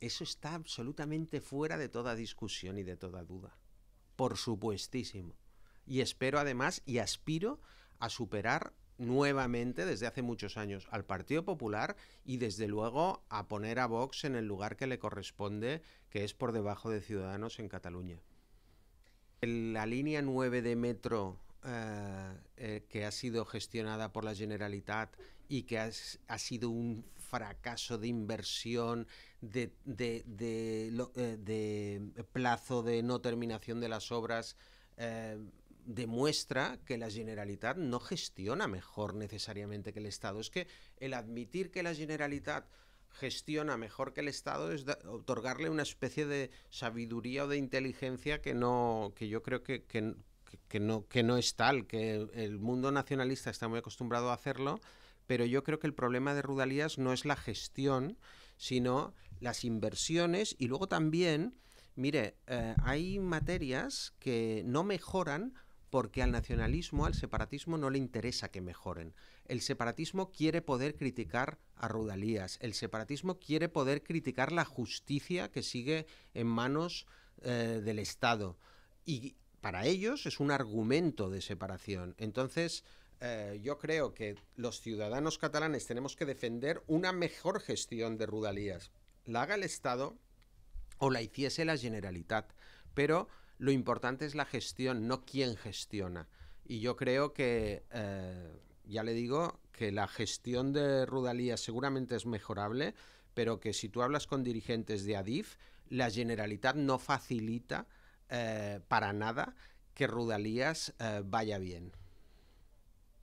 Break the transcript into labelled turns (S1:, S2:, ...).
S1: Eso está absolutamente fuera de toda discusión y de toda duda. Por supuestísimo. Y espero además y aspiro a superar nuevamente desde hace muchos años al Partido Popular y desde luego a poner a Vox en el lugar que le corresponde, que es por debajo de Ciudadanos en Cataluña. La línea 9 de metro eh, que ha sido gestionada por la Generalitat y que ha sido un fracaso de inversión, de, de, eh, plazo de no terminación de las obras, eh, demuestra que la Generalitat no gestiona mejor necesariamente que el Estado. Es que el admitir que la Generalitat gestiona mejor que el Estado es otorgarle una especie de sabiduría o de inteligencia que no que yo creo que, que, que, no, que no es tal, que el, mundo nacionalista está muy acostumbrado a hacerlo, pero yo creo que el problema de Rudalías no es la gestión, sino las inversiones y luego también, mire, eh, hay materias que no mejoran porque al nacionalismo, al separatismo no le interesa que mejoren. El separatismo quiere poder criticar a Rudalías, el separatismo quiere poder criticar la justicia que sigue en manos eh, del Estado. Y para ellos es un argumento de separación. Entonces, eh, yo creo que los ciudadanos catalanes tenemos que defender una mejor gestión de Rudalías. La haga el Estado o la hiciese la Generalitat. Pero lo importante es la gestión, no quién gestiona. Y yo creo que, eh, ya le digo, que la gestión de Rudalías seguramente es mejorable, pero que si tú hablas con dirigentes de Adif, la Generalitat no facilita eh, para nada que Rudalías eh, vaya bien.